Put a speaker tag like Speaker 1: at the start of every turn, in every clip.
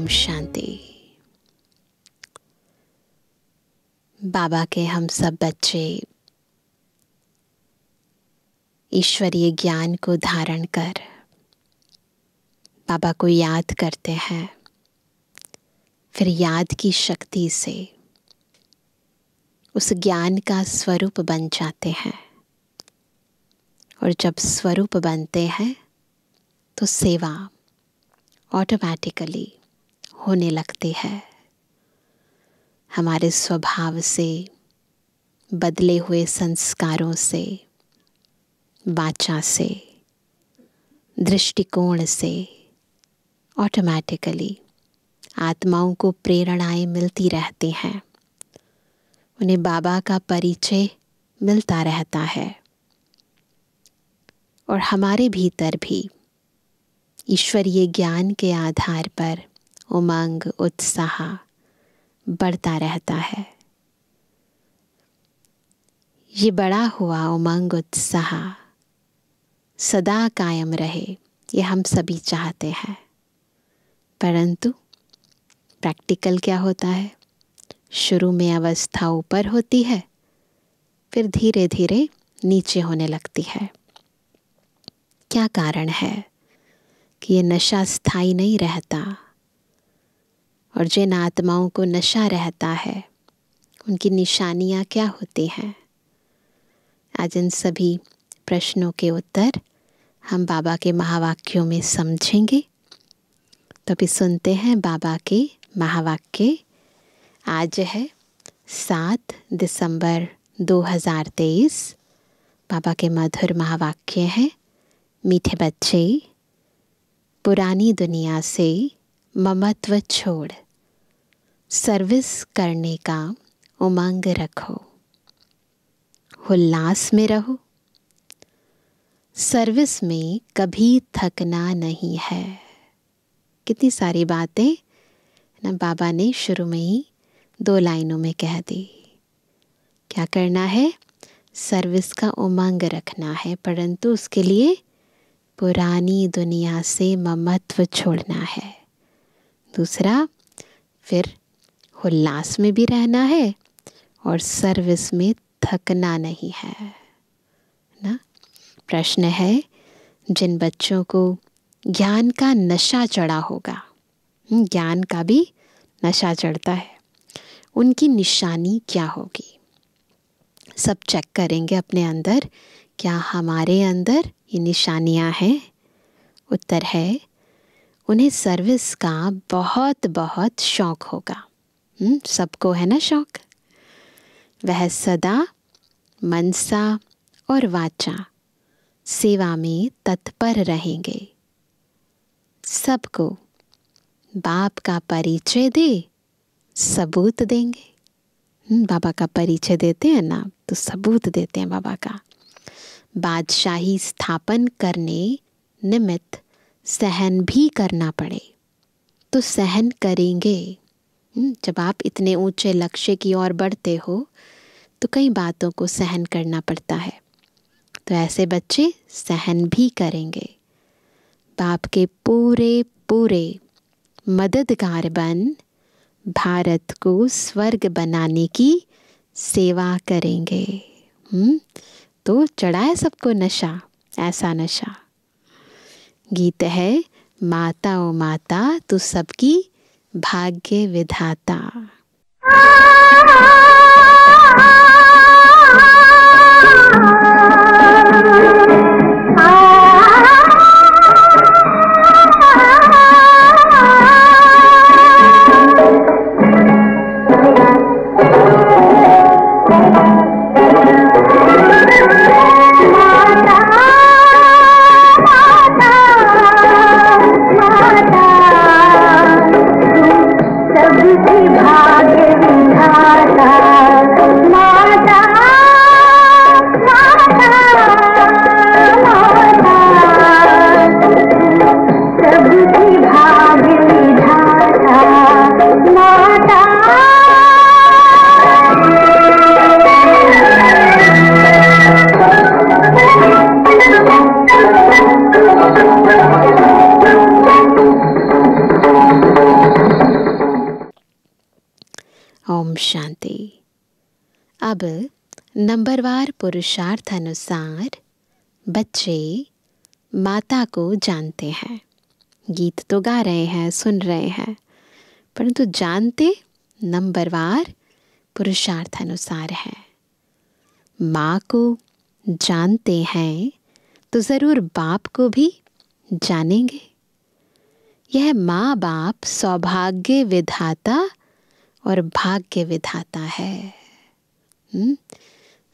Speaker 1: ओम शांति बाबा के हम सब बच्चे ईश्वरीय ज्ञान को धारण कर बाबा को याद करते हैं फिर याद की शक्ति से उस ज्ञान का स्वरूप बन जाते हैं और जब स्वरूप बनते हैं तो सेवा ऑटोमेटिकली होने लगती है हमारे स्वभाव से बदले हुए संस्कारों से वाचा से दृष्टिकोण से ऑटोमेटिकली आत्माओं को प्रेरणाएं मिलती रहती हैं उन्हें बाबा का परिचय मिलता रहता है और हमारे भीतर भी ईश्वरीय ज्ञान के आधार पर उमंग उत्साह बढ़ता रहता है ये बड़ा हुआ उमंग उत्साह सदा कायम रहे ये हम सभी चाहते हैं परंतु प्रैक्टिकल क्या होता है शुरू में अवस्था ऊपर होती है फिर धीरे धीरे नीचे होने लगती है क्या कारण है कि ये नशा स्थायी नहीं रहता और जिन आत्माओं को नशा रहता है उनकी निशानियाँ क्या होती हैं आज इन सभी प्रश्नों के उत्तर हम बाबा के महावाक्यों में समझेंगे तो अभी सुनते हैं बाबा के महावाक्य आज है सात दिसंबर 2023 बाबा के मधुर महावाक्य हैं मीठे बच्चे पुरानी दुनिया से ममत्व छोड़ सर्विस करने का उमंग रखो उल्लास में रहो सर्विस में कभी थकना नहीं है कितनी सारी बातें ना बाबा ने शुरू में ही दो लाइनों में कह दी क्या करना है सर्विस का उमंग रखना है परंतु उसके लिए पुरानी दुनिया से ममत्व छोड़ना है दूसरा फिर उल्लास में भी रहना है और सर्विस में थकना नहीं है ना प्रश्न है जिन बच्चों को ज्ञान का नशा चढ़ा होगा हम्म, ज्ञान का भी नशा चढ़ता है उनकी निशानी क्या होगी सब चेक करेंगे अपने अंदर क्या हमारे अंदर ये निशानियाँ हैं उत्तर है उन्हें सर्विस का बहुत बहुत शौक होगा हम्म, सबको है ना शौक वह सदा मनसा और वाचा सेवा में तत्पर रहेंगे सबको बाप का परिचय दे सबूत देंगे हम्म, बाबा का परिचय देते हैं ना तो सबूत देते हैं बाबा का बादशाही स्थापन करने निमित्त सहन भी करना पड़े तो सहन करेंगे हम्म, जब आप इतने ऊंचे लक्ष्य की ओर बढ़ते हो तो कई बातों को सहन करना पड़ता है तो ऐसे बच्चे सहन भी करेंगे बाप के पूरे पूरे मददगार बन भारत को स्वर्ग बनाने की सेवा करेंगे हुँ? हम्म, तो चढ़ाए सबको नशा ऐसा नशा गीत है माता ओ माता तू सबकी भाग्य विधाता अनुसार बच्चे माता को जानते हैं गीत तो गा रहे हैं सुन रहे हैं परंतु जानते नंबरवार पुरुषार्थ अनुसार है माँ को जानते हैं तो ज़रूर बाप को भी जानेंगे यह माँ बाप सौभाग्य विधाता और भाग्य विधाता है हुँ? हम्म,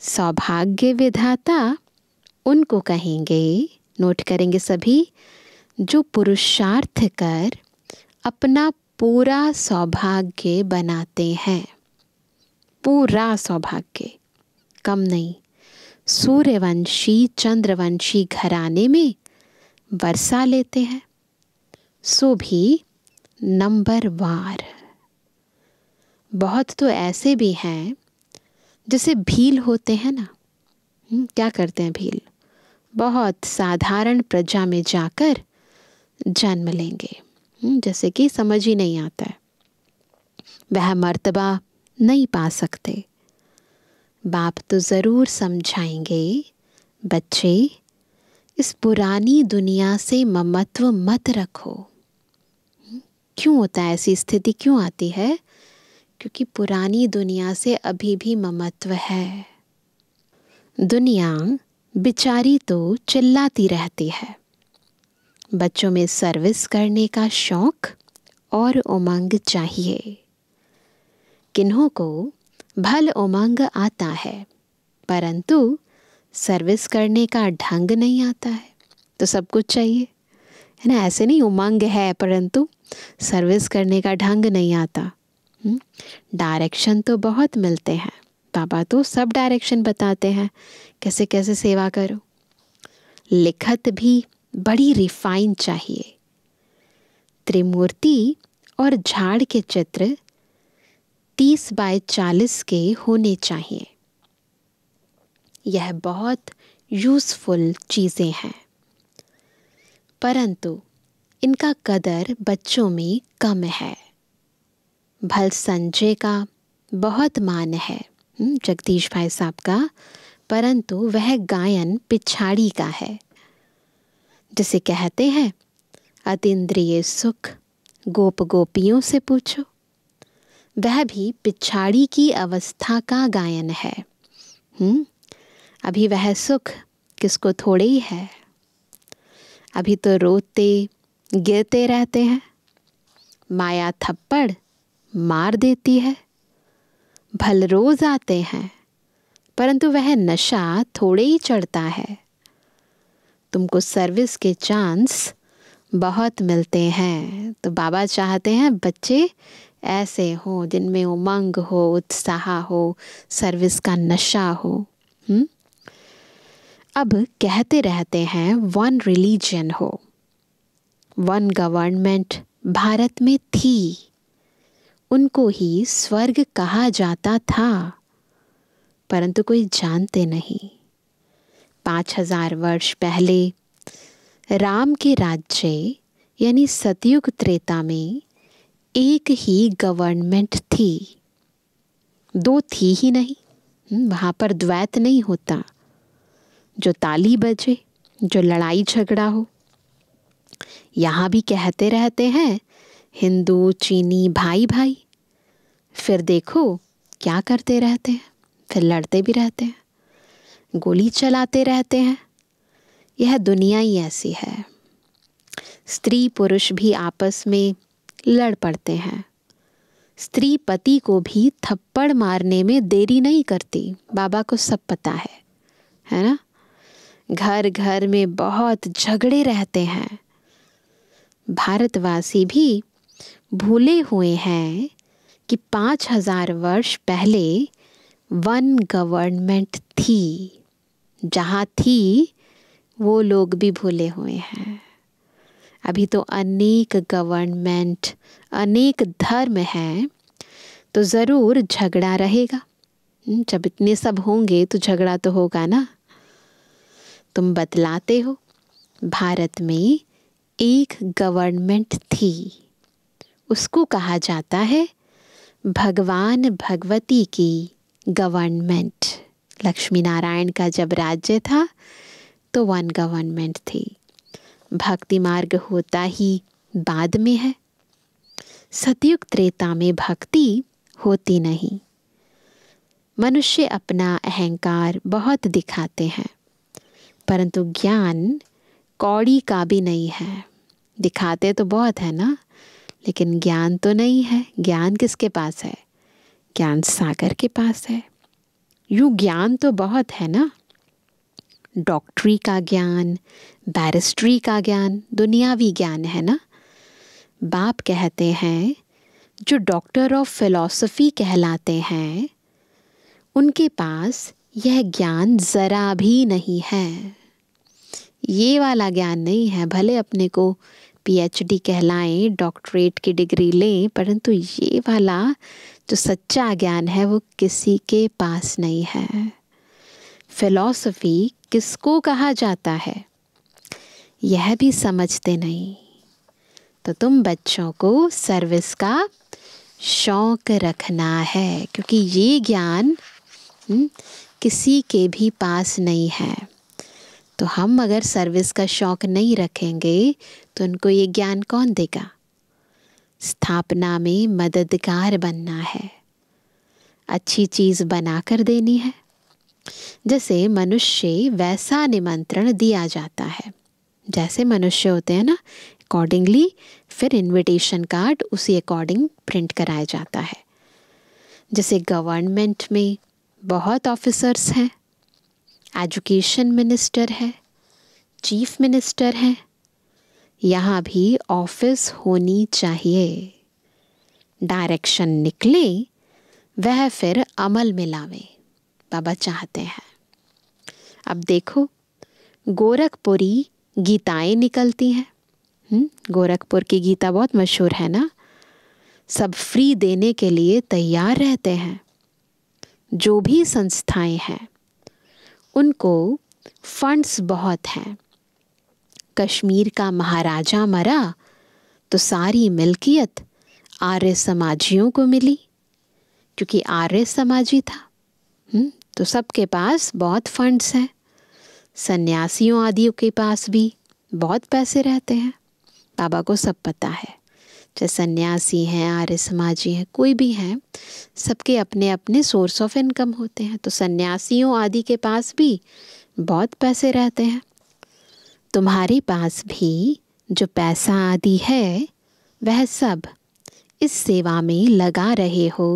Speaker 1: सौभाग्य विधाता उनको कहेंगे नोट करेंगे सभी जो पुरुषार्थ कर अपना पूरा सौभाग्य बनाते हैं पूरा सौभाग्य कम नहीं सूर्यवंशी चंद्रवंशी घराने में वर्षा लेते हैं सो भी नंबर वार बहुत तो ऐसे भी हैं जैसे भील होते हैं ना हम्म, क्या करते हैं भील बहुत साधारण प्रजा में जाकर जन्म लेंगे हम्म, जैसे कि समझ ही नहीं आता है वह मर्तबा नहीं पा सकते बाप तो ज़रूर समझाएंगे बच्चे इस पुरानी दुनिया से ममत्व मत रखो हम्म, क्यों होता है ऐसी स्थिति क्यों आती है क्योंकि पुरानी दुनिया से अभी भी ममत्व है दुनिया बिचारी तो चिल्लाती रहती है बच्चों में सर्विस करने का शौक और उमंग चाहिए किन्हों को भल उमंग आता है परंतु सर्विस करने का ढंग नहीं आता है तो सब कुछ चाहिए है ना ऐसे नहीं उमंग है परंतु सर्विस करने का ढंग नहीं आता डायरेक्शन हम्म? तो बहुत मिलते हैं बाबा तो सब डायरेक्शन बताते हैं कैसे कैसे सेवा करो लिखत भी बड़ी रिफाइन चाहिए त्रिमूर्ति और झाड़ के चित्र तीस बाय चालीस के होने चाहिए यह बहुत यूज़फुल चीज़ें हैं परंतु इनका कदर बच्चों में कम है भल संजय का बहुत मान है हम्म, जगदीश भाई साहब का परंतु वह गायन पिछाड़ी का है जिसे कहते हैं अतिद्रिय सुख गोप गोपियों से पूछो वह भी पिछाड़ी की अवस्था का गायन है हुँ? हम्म, अभी वह सुख किसको थोड़े ही है अभी तो रोते गिरते रहते हैं माया थप्पड़ मार देती है भल रोज आते हैं परंतु वह नशा थोड़े ही चढ़ता है तुमको सर्विस के चांस बहुत मिलते हैं तो बाबा चाहते हैं बच्चे ऐसे हो जिनमें उमंग हो उत्साह हो सर्विस का नशा हो हुँ? अब कहते रहते हैं वन रिलीजन हो वन गवर्नमेंट भारत में थी उनको ही स्वर्ग कहा जाता था परंतु कोई जानते नहीं पाँच हजार वर्ष पहले राम के राज्य यानी सतयुग त्रेता में एक ही गवर्नमेंट थी दो थी ही नहीं हम्म, वहाँ पर द्वैत नहीं होता जो ताली बजे जो लड़ाई झगड़ा हो यहाँ भी कहते रहते हैं हिंदू चीनी भाई भाई फिर देखो क्या करते रहते हैं फिर लड़ते भी रहते हैं गोली चलाते रहते हैं यह दुनिया ही ऐसी है स्त्री पुरुष भी आपस में लड़ पड़ते हैं स्त्री पति को भी थप्पड़ मारने में देरी नहीं करती बाबा को सब पता है है ना घर घर में बहुत झगड़े रहते हैं भारतवासी भी भूले हुए हैं कि पाँच हजार वर्ष पहले वन गवर्नमेंट थी जहाँ थी वो लोग भी भूले हुए हैं अभी तो अनेक गवर्नमेंट अनेक धर्म हैं तो ज़रूर झगड़ा रहेगा हम्म, जब इतने सब होंगे तो झगड़ा तो होगा ना तुम बतलाते हो भारत में एक गवर्नमेंट थी उसको कहा जाता है भगवान भगवती की गवर्नमेंट लक्ष्मी नारायण का जब राज्य था तो वन गवर्नमेंट थी भक्ति मार्ग होता ही बाद में है सतयुग त्रेता में भक्ति होती नहीं मनुष्य अपना अहंकार बहुत दिखाते हैं परंतु ज्ञान कौड़ी का भी नहीं है दिखाते तो बहुत है ना लेकिन ज्ञान तो नहीं है ज्ञान किसके पास है ज्ञान सागर के पास है यूँ ज्ञान तो बहुत है ना डॉक्टरी का ज्ञान बैरिस्ट्री का ज्ञान दुनियावी ज्ञान है ना बाप कहते हैं जो डॉक्टर ऑफ फिलॉसफी कहलाते हैं उनके पास यह ज्ञान ज़रा भी नहीं है ये वाला ज्ञान नहीं है भले अपने को पीएचडी कहलाएं डॉक्टरेट की डिग्री लें परंतु ये वाला जो सच्चा ज्ञान है वो किसी के पास नहीं है फिलॉसफी किसको कहा जाता है यह भी समझते नहीं तो तुम बच्चों को सर्विस का शौक रखना है क्योंकि ये ज्ञान हम्म, किसी के भी पास नहीं है तो हम अगर सर्विस का शौक नहीं रखेंगे तो उनको ये ज्ञान कौन देगा स्थापना में मददगार बनना है अच्छी चीज़ बना कर देनी है जैसे मनुष्य वैसा निमंत्रण दिया जाता है जैसे मनुष्य होते हैं ना अकॉर्डिंगली फिर इनविटेशन कार्ड उसी अकॉर्डिंग प्रिंट कराया जाता है जैसे गवर्नमेंट में बहुत ऑफिसर्स हैं एजुकेशन मिनिस्टर है चीफ मिनिस्टर है यहाँ भी ऑफिस होनी चाहिए डायरेक्शन निकले वह फिर अमल में लावे बाबा चाहते हैं अब देखो गोरखपुरी गीताएं निकलती हैं हम्म, गोरखपुर की गीता बहुत मशहूर है ना सब फ्री देने के लिए तैयार रहते हैं जो भी संस्थाएं हैं उनको फंड्स बहुत हैं कश्मीर का महाराजा मरा तो सारी मिल्कियत आर्य समाजियों को मिली क्योंकि आर्य समाजी था हुँ? हम्म, तो सबके पास बहुत फंड्स हैं सन्यासियों आदि के पास भी बहुत पैसे रहते हैं बाबा को सब पता है चाहे सन्यासी हैं आर्य समाजी हैं कोई भी हैं सबके अपने अपने सोर्स ऑफ इनकम होते हैं तो सन्यासियों आदि के पास भी बहुत पैसे रहते हैं तुम्हारे पास भी जो पैसा आदि है वह सब इस सेवा में लगा रहे हो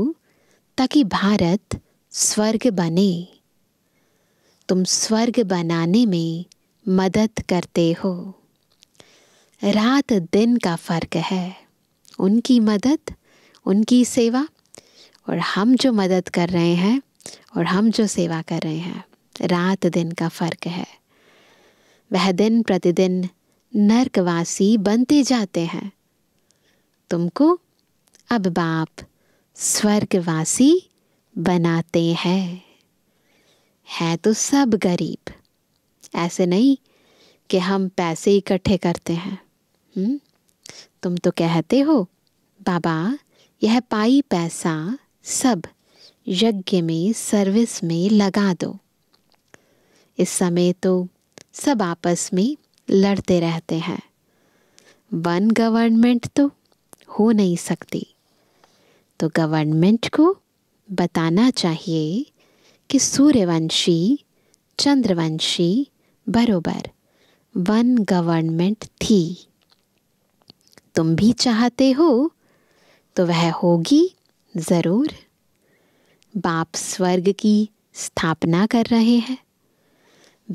Speaker 1: ताकि भारत स्वर्ग बने तुम स्वर्ग बनाने में मदद करते हो रात दिन का फर्क है उनकी मदद उनकी सेवा और हम जो मदद कर रहे हैं और हम जो सेवा कर रहे हैं रात दिन का फ़र्क है वह दिन प्रतिदिन नर्कवासी बनते जाते हैं तुमको अब बाप स्वर्गवासी बनाते हैं है तो सब गरीब ऐसे नहीं कि हम पैसे इकट्ठे करते हैं हुँ? हम्म? तुम तो कहते हो बाबा यह पाई पैसा सब यज्ञ में सर्विस में लगा दो इस समय तो सब आपस में लड़ते रहते हैं वन गवर्नमेंट तो हो नहीं सकती तो गवर्नमेंट को बताना चाहिए कि सूर्यवंशी चंद्रवंशी बरोबर वन गवर्नमेंट थी तुम भी चाहते हो तो वह होगी ज़रूर बाप स्वर्ग की स्थापना कर रहे हैं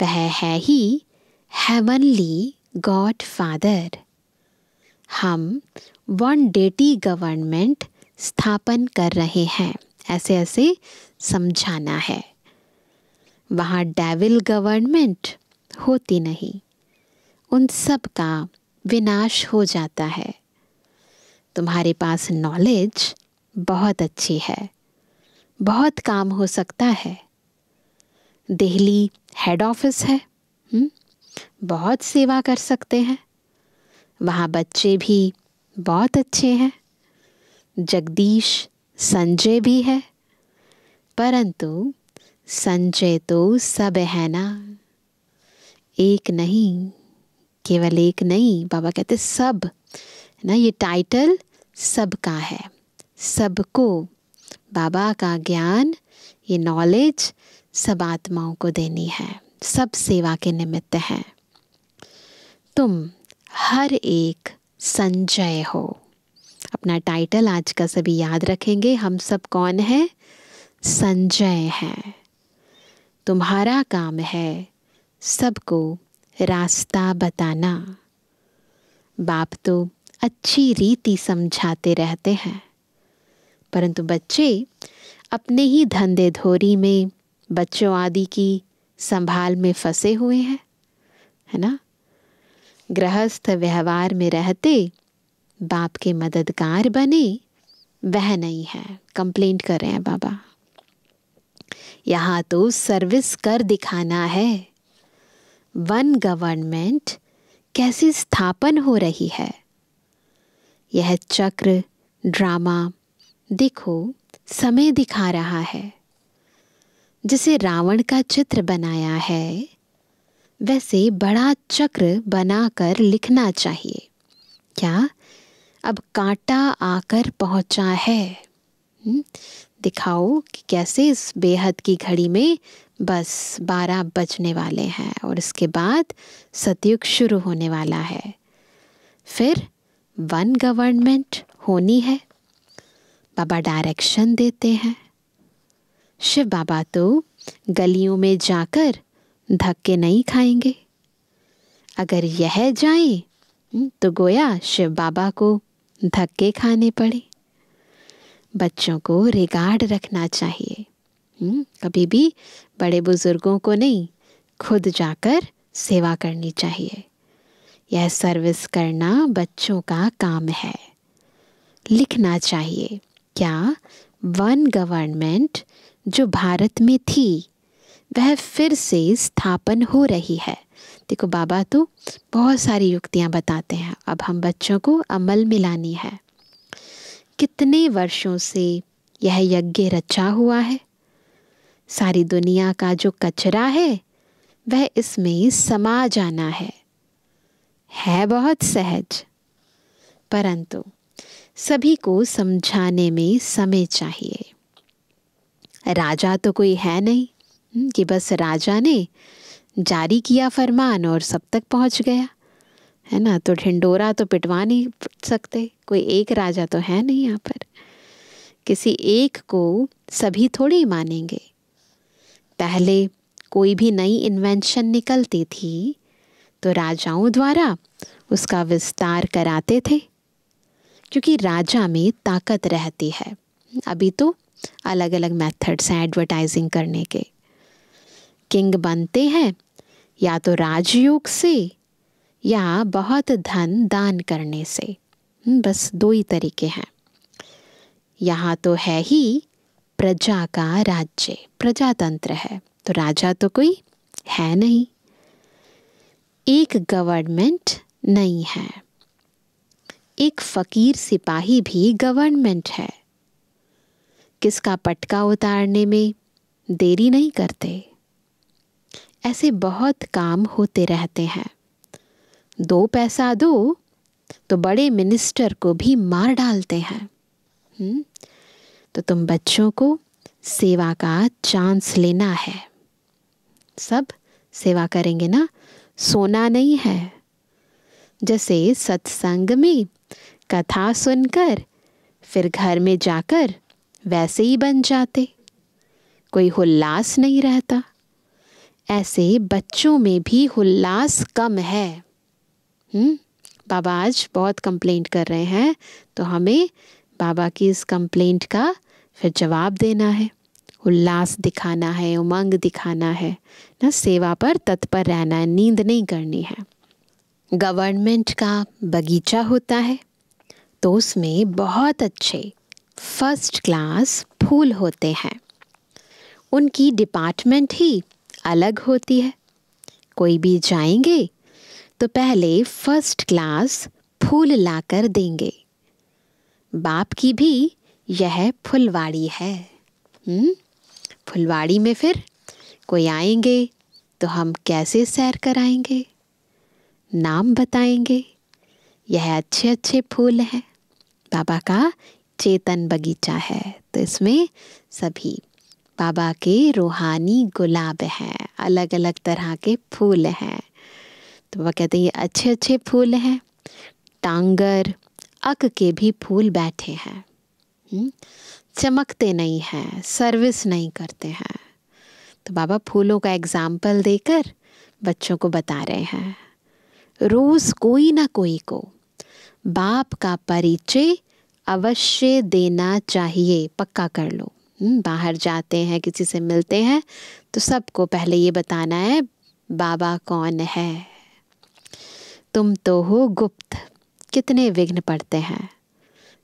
Speaker 1: वह है ही हेवनली गॉड फादर हम वन डेटी गवर्नमेंट स्थापन कर रहे हैं ऐसे ऐसे समझाना है वहाँ डेविल गवर्नमेंट होती नहीं उन सब का विनाश हो जाता है तुम्हारे पास नॉलेज बहुत अच्छी है बहुत काम हो सकता है दिल्ली हेड ऑफिस है हुँ? हम्म? बहुत सेवा कर सकते हैं वहाँ बच्चे भी बहुत अच्छे हैं जगदीश संजय भी है परंतु संजय तो सब है ना एक नहीं केवल एक नहीं बाबा कहते सब है ना ये टाइटल सबका है सबको बाबा का ज्ञान ये नॉलेज सब आत्माओं को देनी है सब सेवा के निमित्त हैं तुम हर एक संजय हो अपना टाइटल आज का सभी याद रखेंगे हम सब कौन है संजय हैं तुम्हारा काम है सबको रास्ता बताना बाप तो अच्छी रीति समझाते रहते हैं परंतु बच्चे अपने ही धंधे धोरी में बच्चों आदि की संभाल में फंसे हुए हैं है ना गृहस्थ व्यवहार में रहते बाप के मददगार बने वह नहीं है कंप्लेंट कर रहे हैं बाबा यहाँ तो सर्विस कर दिखाना है वन गवर्नमेंट कैसे स्थापन हो रही है यह चक्र ड्रामा देखो समय दिखा रहा है जिसे रावण का चित्र बनाया है वैसे बड़ा चक्र बनाकर लिखना चाहिए क्या अब कांटा आकर पहुंचा है हम्म, दिखाओ कि कैसे इस बेहद की घड़ी में बस बारह बजने वाले हैं और इसके बाद सतयुग शुरू होने वाला है फिर वन गवर्नमेंट होनी है बाबा डायरेक्शन देते हैं शिव बाबा तो गलियों में जाकर धक्के नहीं खाएंगे अगर यह जाए हम्म, तो गोया शिव बाबा को धक्के खाने पड़े बच्चों को रिगार्ड रखना चाहिए हम्म, कभी भी बड़े बुज़ुर्गों को नहीं खुद जाकर सेवा करनी चाहिए यह सर्विस करना बच्चों का काम है लिखना चाहिए क्या वन गवर्नमेंट जो भारत में थी वह फिर से स्थापन हो रही है देखो बाबा तो बहुत सारी युक्तियाँ बताते हैं अब हम बच्चों को अमल में लानी है कितने वर्षों से यह यज्ञ रचा हुआ है सारी दुनिया का जो कचरा है वह इसमें समा जाना है है बहुत सहज परंतु सभी को समझाने में समय चाहिए राजा तो कोई है नहीं हम्म, कि बस राजा ने जारी किया फरमान और सब तक पहुंच गया है ना तो ढिंडोरा तो पिटवा नहीं सकते कोई एक राजा तो है नहीं यहाँ पर किसी एक को सभी थोड़ी मानेंगे पहले कोई भी नई इन्वेंशन निकलती थी तो राजाओं द्वारा उसका विस्तार कराते थे क्योंकि राजा में ताकत रहती है अभी तो अलग अलग मेथड्स हैं एडवर्टाइजिंग करने के किंग बनते हैं या तो राजयोग से या बहुत धन दान करने से बस दो ही तरीके हैं यहाँ तो है ही प्रजा का राज्य प्रजातंत्र है तो राजा तो कोई है नहीं एक गवर्नमेंट नहीं है एक फकीर सिपाही भी गवर्नमेंट है किसका पटका उतारने में देरी नहीं करते ऐसे बहुत काम होते रहते हैं दो पैसा दो तो बड़े मिनिस्टर को भी मार डालते हैं हम्म? तो तुम बच्चों को सेवा का चांस लेना है सब सेवा करेंगे ना सोना नहीं है जैसे सत्संग में कथा सुनकर फिर घर में जाकर वैसे ही बन जाते कोई हुल्लास नहीं रहता ऐसे बच्चों में भी हुल्लास कम है हम्म बाबा आज बहुत कंप्लेंट कर रहे हैं तो हमें बाबा की इस कंप्लेंट का फिर जवाब देना है उल्लास दिखाना है उमंग दिखाना है ना सेवा पर तत्पर रहना है नींद नहीं करनी है गवर्नमेंट का बगीचा होता है तो उसमें बहुत अच्छे फर्स्ट क्लास फूल होते हैं उनकी डिपार्टमेंट ही अलग होती है कोई भी जाएंगे तो पहले फर्स्ट क्लास फूल लाकर देंगे बाप की भी यह फुलवाड़ी है हम्म फुलवाड़ी में फिर कोई आएंगे तो हम कैसे सैर कराएंगे नाम बताएंगे यह अच्छे अच्छे फूल हैं बाबा का चेतन बगीचा है तो इसमें सभी बाबा के रूहानी गुलाब हैं अलग अलग तरह के फूल हैं तो वह कहते हैं ये अच्छे अच्छे फूल हैं टांगर अक के भी फूल बैठे हैं चमकते नहीं हैं सर्विस नहीं करते हैं तो बाबा फूलों का एग्ज़ाम्पल देकर बच्चों को बता रहे हैं रोज़ कोई ना कोई को बाप का परिचय अवश्य देना चाहिए पक्का कर लो हम्म, बाहर जाते हैं किसी से मिलते हैं तो सबको पहले ये बताना है बाबा कौन है तुम तो हो गुप्त कितने विघ्न पड़ते हैं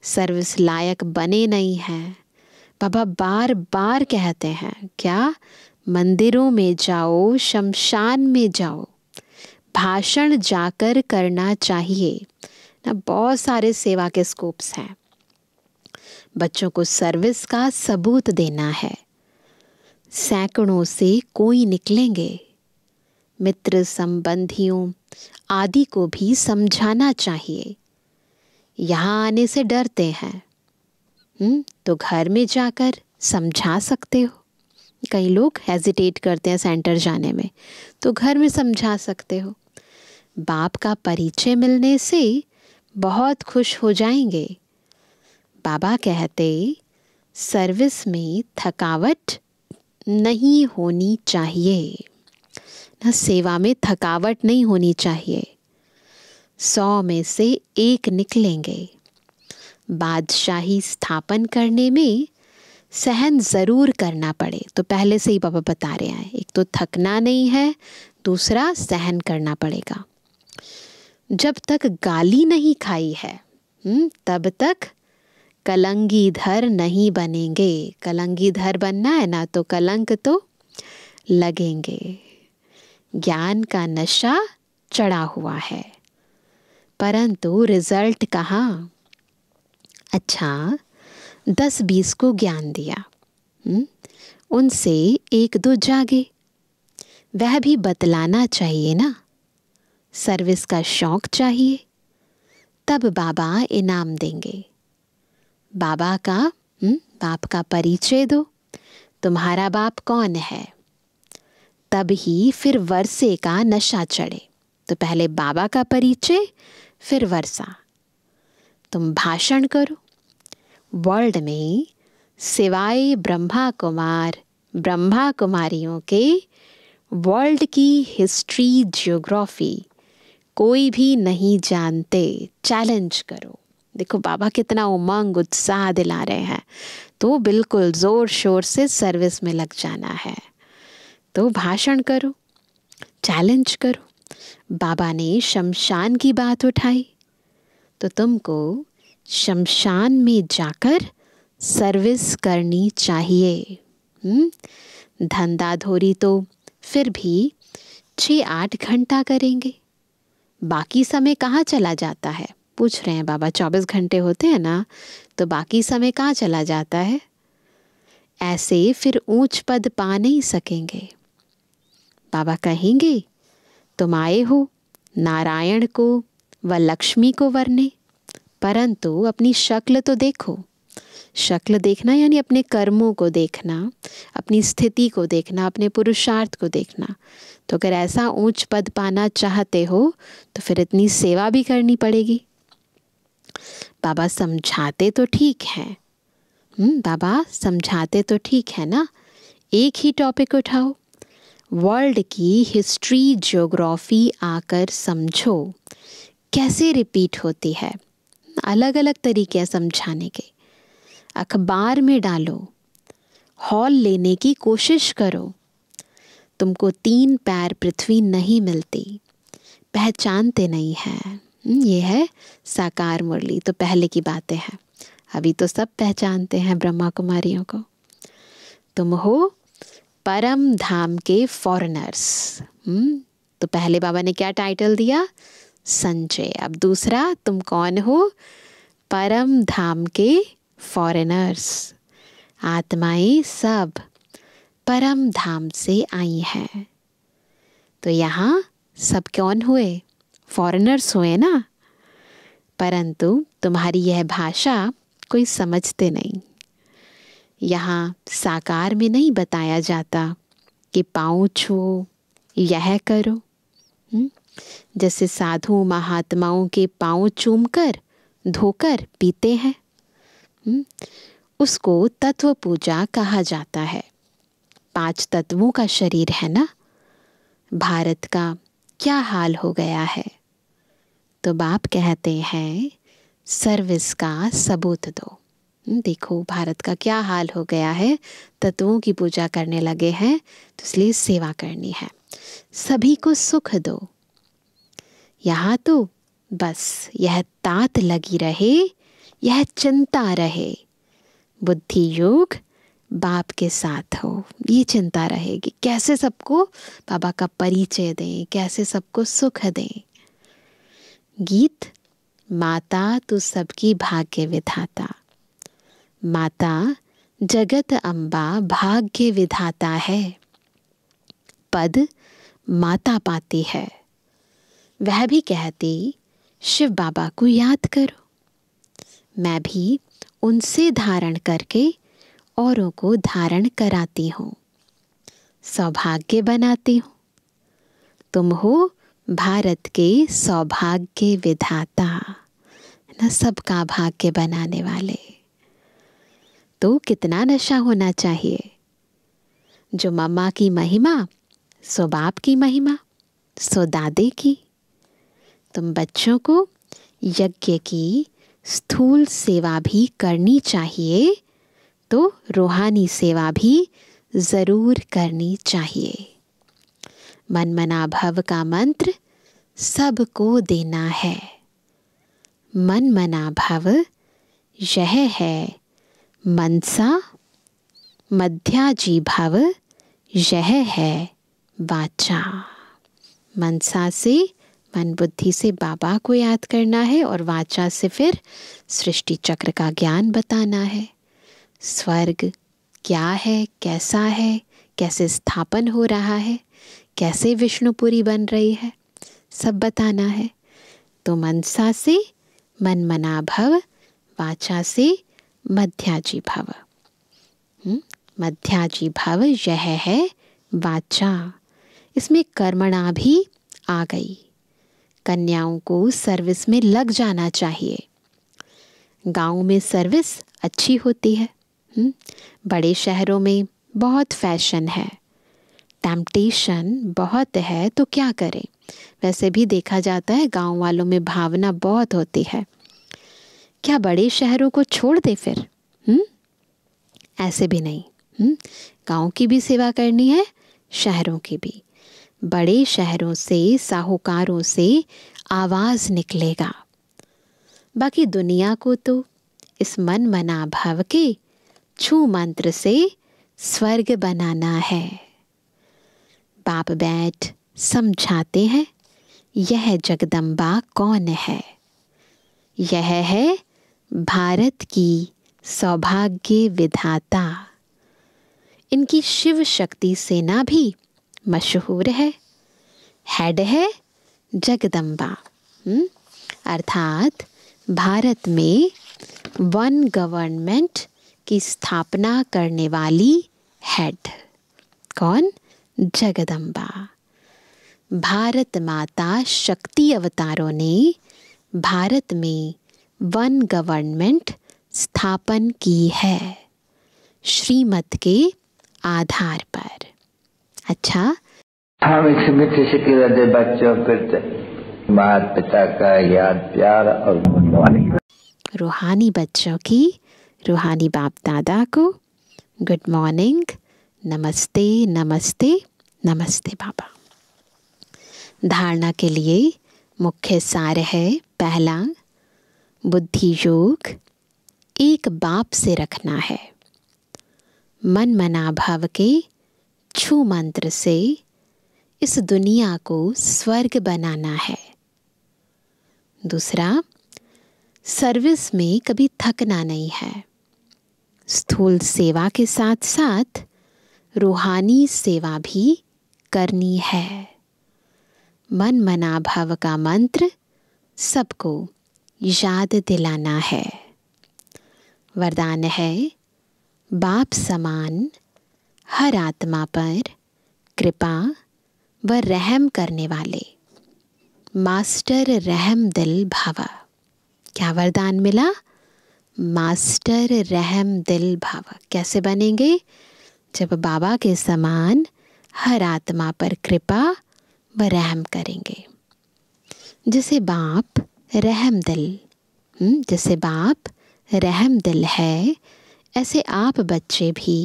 Speaker 1: सर्विस लायक बने नहीं हैं बाबा बार बार कहते हैं क्या मंदिरों में जाओ शमशान में जाओ भाषण जाकर करना चाहिए ना बहुत सारे सेवा के स्कोप्स हैं बच्चों को सर्विस का सबूत देना है सैकड़ों से कोई निकलेंगे मित्र संबंधियों आदि को भी समझाना चाहिए यहाँ आने से डरते हैं हुँ? हम्म, तो घर में जाकर समझा सकते हो कई लोग हेजिटेट करते हैं सेंटर जाने में तो घर में समझा सकते हो बाप का परिचय मिलने से बहुत खुश हो जाएंगे बाबा कहते सर्विस में थकावट नहीं होनी चाहिए ना सेवा में थकावट नहीं होनी चाहिए सौ में से एक निकलेंगे बादशाही स्थापन करने में सहन ज़रूर करना पड़े तो पहले से ही बाबा बता रहे हैं एक तो थकना नहीं है दूसरा सहन करना पड़ेगा जब तक गाली नहीं खाई है हम्म, तब तक कलंगीधर नहीं बनेंगे कलंगीधर बनना है ना तो कलंक तो लगेंगे ज्ञान का नशा चढ़ा हुआ है परंतु रिजल्ट कहा अच्छा दस बीस को ज्ञान दिया हुँ? हम्म, उनसे एक दो जागे वह भी बतलाना चाहिए ना सर्विस का शौक चाहिए तब बाबा इनाम देंगे बाबा का हुँ? हम्म, बाप का परिचय दो तुम्हारा बाप कौन है तब ही फिर वर्षे का नशा चढ़े तो पहले बाबा का परिचय फिर वर्षा तुम भाषण करो वर्ल्ड में सिवाय ब्रह्मा कुमार ब्रह्मा कुमारियों के वर्ल्ड की हिस्ट्री जियोग्राफी कोई भी नहीं जानते चैलेंज करो देखो बाबा कितना उमंग उत्साह दिला रहे हैं तो बिल्कुल ज़ोर शोर से सर्विस में लग जाना है तो भाषण करो चैलेंज करो बाबा ने शमशान की बात उठाई तो तुमको शमशान में जाकर सर्विस करनी चाहिए हम्म? धंधा धोरी तो फिर भी छ आठ घंटा करेंगे बाकी समय कहाँ चला जाता है पूछ रहे हैं बाबा चौबीस घंटे होते हैं ना तो बाकी समय कहाँ चला जाता है ऐसे फिर ऊंच पद पा नहीं सकेंगे बाबा कहेंगे तुम आए हो नारायण को व लक्ष्मी को वरने परंतु अपनी शक्ल तो देखो शक्ल देखना यानी अपने कर्मों को देखना अपनी स्थिति को देखना अपने पुरुषार्थ को देखना तो अगर ऐसा ऊंच पद पाना चाहते हो तो फिर इतनी सेवा भी करनी पड़ेगी बाबा समझाते तो ठीक हैं हम्म, बाबा समझाते तो ठीक है ना एक ही टॉपिक उठाओ वर्ल्ड की हिस्ट्री ज्योग्राफी आकर समझो कैसे रिपीट होती है अलग अलग तरीके समझाने के अखबार में डालो हॉल लेने की कोशिश करो तुमको तीन पैर पृथ्वी नहीं मिलती पहचानते नहीं हैं हम्म, ये है साकार मुरली तो पहले की बातें हैं अभी तो सब पहचानते हैं ब्रह्मा कुमारियों को तुम हो परम धाम के फॉरेनर्स हम्म, तो पहले बाबा ने क्या टाइटल दिया संजय अब दूसरा तुम कौन हो परम धाम के फॉरेनर्स आत्माएं सब परम धाम से आई हैं तो यहाँ सब कौन हुए फॉरेनर्स हुए ना परंतु तुम्हारी यह भाषा कोई समझते नहीं यहाँ साकार में नहीं बताया जाता कि पाँव छुओ यह करो हुँ? हम्म? जैसे साधु महात्माओं के पाँव चूमकर धोकर पीते हैं हुँ? हम्म? उसको तत्व पूजा कहा जाता है पांच तत्वों का शरीर है ना भारत का क्या हाल हो गया है तो बाप कहते हैं सर्विस का सबूत दो हम्म, देखो भारत का क्या हाल हो गया है तत्वों की पूजा करने लगे हैं तो इसलिए सेवा करनी है सभी को सुख दो यहाँ तो बस यह तात लगी रहे यह चिंता रहे बुद्धि योग बाप के साथ हो ये चिंता रहेगी कैसे सबको बाबा का परिचय दें कैसे सबको सुख दें गीत माता तू सबकी भाग्य विधाता माता जगत अम्बा भाग्य विधाता है पद माता पाती है वह भी कहती शिव बाबा को याद करो मैं भी उनसे धारण करके औरों को धारण कराती हूँ सौभाग्य बनाती हूँ तुम हो भारत के सौभाग्य विधाता न सबका भाग्य बनाने वाले तो कितना नशा होना चाहिए जो मम्मा की महिमा सो बाप की महिमा सो दादे की तुम बच्चों को यज्ञ की स्थूल सेवा भी करनी चाहिए तो रूहानी सेवा भी ज़रूर करनी चाहिए मनमना भव का मंत्र सबको देना है मन मना भव यह है मनसा मध्याजी भव भाव यह है वाचा मनसा से मन बुद्धि से बाबा को याद करना है और वाचा से फिर सृष्टि चक्र का ज्ञान बताना है स्वर्ग क्या है कैसा है कैसे स्थापन हो रहा है कैसे विष्णुपुरी बन रही है सब बताना है तो मनसा से मन मनाभव वाचा से मध्याजी भव हम्म? मध्याजी भव यह है वाचा इसमें कर्मणा भी आ गई कन्याओं को सर्विस में लग जाना चाहिए गांव में सर्विस अच्छी होती है हम्म? बड़े शहरों में बहुत फैशन है टेम्पटेशन बहुत है तो क्या करें वैसे भी देखा जाता है गांव वालों में भावना बहुत होती है क्या बड़े शहरों को छोड़ दे फिर हुँ? हम्म? ऐसे भी नहीं हम्म? गाँव की भी सेवा करनी है शहरों की भी बड़े शहरों से साहूकारों से आवाज़ निकलेगा बाकी दुनिया को तो इस मन मना भाव के छू मंत्र से स्वर्ग बनाना है बाप बैठ समझाते हैं यह जगदम्बा कौन है यह है भारत की सौभाग्य विधाता इनकी शिव शक्ति सेना भी मशहूर है हेड है जगदम्बा हम्म, अर्थात भारत में वन गवर्नमेंट की स्थापना करने वाली हेड कौन जगदम्बा भारत माता शक्ति अवतारों ने भारत में वन गवर्नमेंट स्थापन की है श्रीमत के आधार पर अच्छा हम इस मित्र से कहते बच्चों के मात पिता का याद प्यार और रूहानी बच्चों की रूहानी बाप दादा को गुड मॉर्निंग नमस्ते नमस्ते नमस्ते बाबा धारणा के लिए मुख्य सार है पहला बुद्धि योग एक बाप से रखना है मन मना भाव के छू मंत्र से इस दुनिया को स्वर्ग बनाना है दूसरा सर्विस में कभी थकना नहीं है स्थूल सेवा के साथ साथ रूहानी सेवा भी करनी है मन मना भाव का मंत्र सबको याद दिलाना है वरदान है बाप समान हर आत्मा पर कृपा व रहम करने वाले मास्टर रहम दिल भावा क्या वरदान मिला मास्टर रहम दिल भावा कैसे बनेंगे जब बाबा के समान हर आत्मा पर कृपा व रहम करेंगे जिसे बाप रहम दिल हम्म, जैसे बाप रहम दिल है ऐसे आप बच्चे भी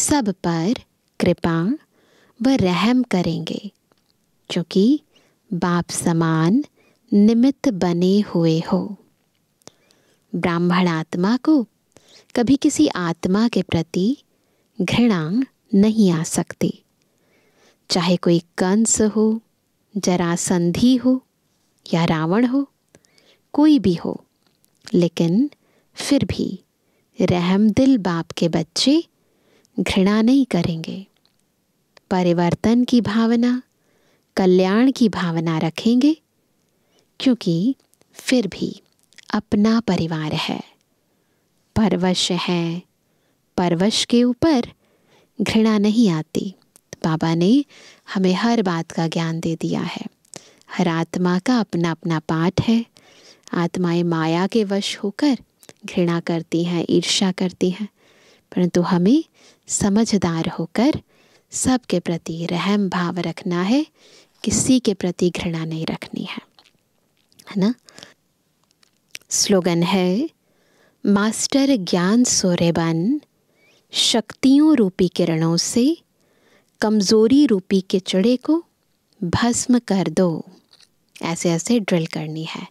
Speaker 1: सब पर कृपा व रहम करेंगे क्योंकि बाप समान निमित्त बने हुए हो ब्राह्मण आत्मा को कभी किसी आत्मा के प्रति घृणा नहीं आ सकती चाहे कोई कंस हो जरा संधि हो या रावण हो कोई भी हो लेकिन फिर भी रहम दिल बाप के बच्चे घृणा नहीं करेंगे परिवर्तन की भावना कल्याण की भावना रखेंगे क्योंकि फिर भी अपना परिवार है परवश है परवश के ऊपर घृणा नहीं आती बाबा ने हमें हर बात का ज्ञान दे दिया है हर आत्मा का अपना अपना पाठ है आत्माएं माया के वश होकर घृणा करती हैं ईर्ष्या करती हैं परंतु हमें समझदार होकर सबके प्रति रहम भाव रखना है किसी के प्रति घृणा नहीं रखनी है है ना स्लोगन है मास्टर ज्ञान सोरेबन शक्तियों रूपी किरणों से कमज़ोरी रूपी किचड़े को भस्म कर दो ऐसे ऐसे ड्रिल करनी है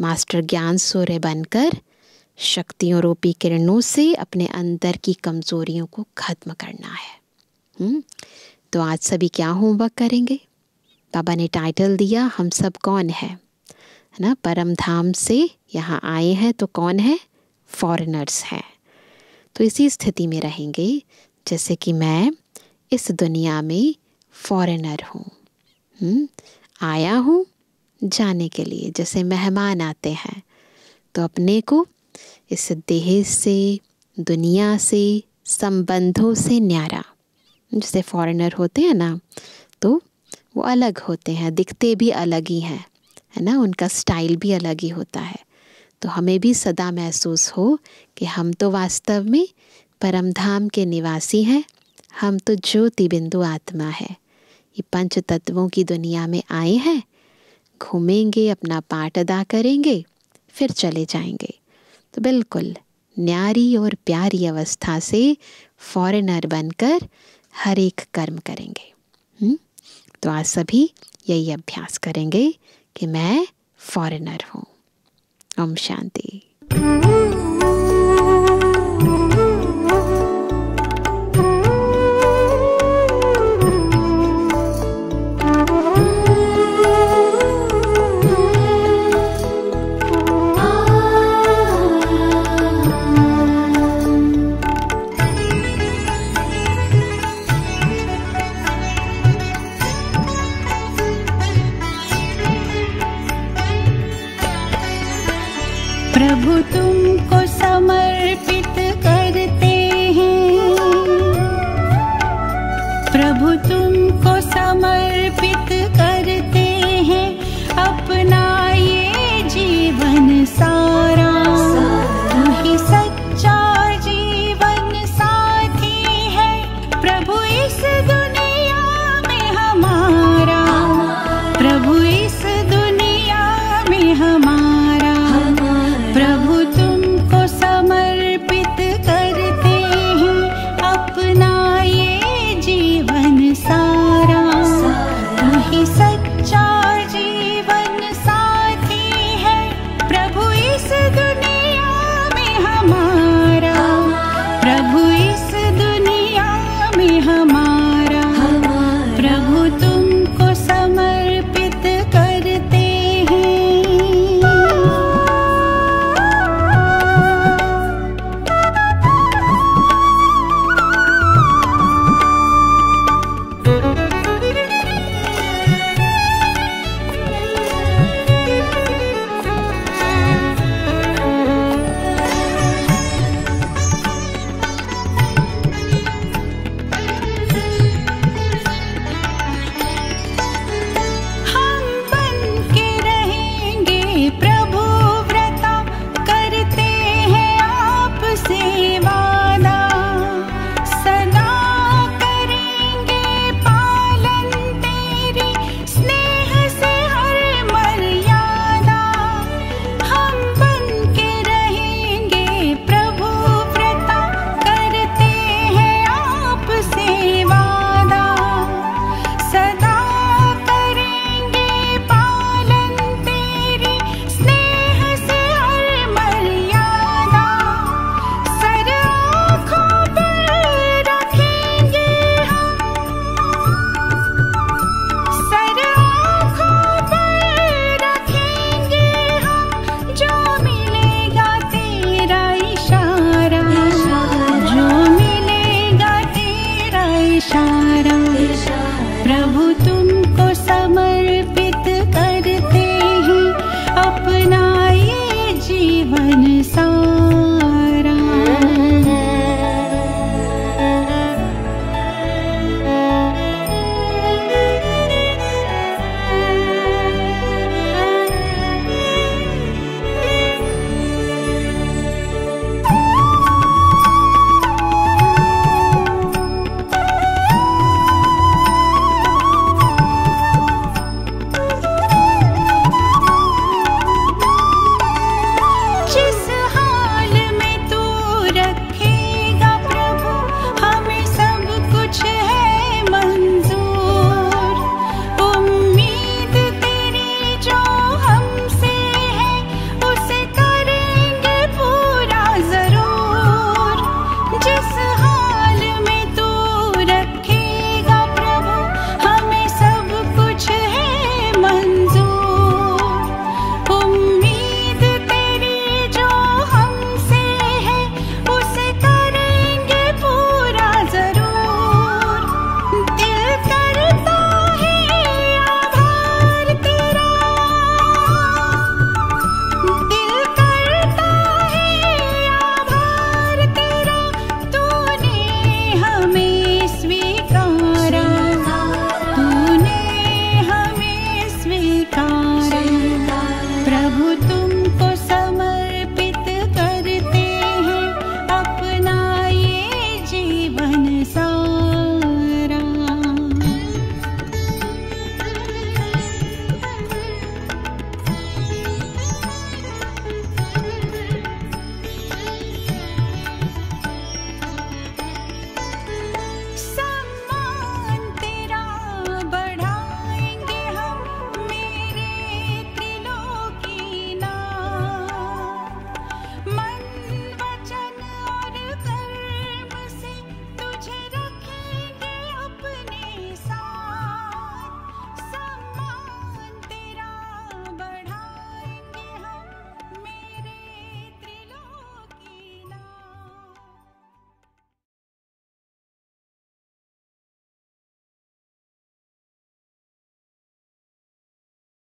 Speaker 1: मास्टर ज्ञान सूर्य बनकर शक्तियों रूपी किरणों से अपने अंदर की कमजोरियों को खत्म करना है हुँ? हम्म? तो आज सभी क्या होमवर्क करेंगे बाबा ने टाइटल दिया हम सब कौन है है ना परम धाम से यहाँ आए हैं तो कौन है फॉरेनर्स हैं तो इसी स्थिति में रहेंगे जैसे कि मैं इस दुनिया में फॉरेनर हूँ हम्म? आया हूँ जाने के लिए जैसे मेहमान आते हैं तो अपने को इस देह से दुनिया से संबंधों से न्यारा जैसे फॉरेनर होते हैं ना तो वो अलग होते हैं दिखते भी अलग ही हैं है ना उनका स्टाइल भी अलग ही होता है तो हमें भी सदा महसूस हो कि हम तो वास्तव में परमधाम के निवासी हैं हम तो ज्योति बिंदु आत्मा है ये पंच तत्वों की दुनिया में आए हैं घूमेंगे अपना पाठ अदा करेंगे फिर चले जाएंगे तो बिल्कुल न्यारी और प्यारी अवस्था से फॉरेनर बनकर हर एक कर्म करेंगे हुँ? हम्म? तो आज सभी यही अभ्यास करेंगे कि मैं फॉरेनर हूँ ओम शांति
Speaker 2: 为你洒。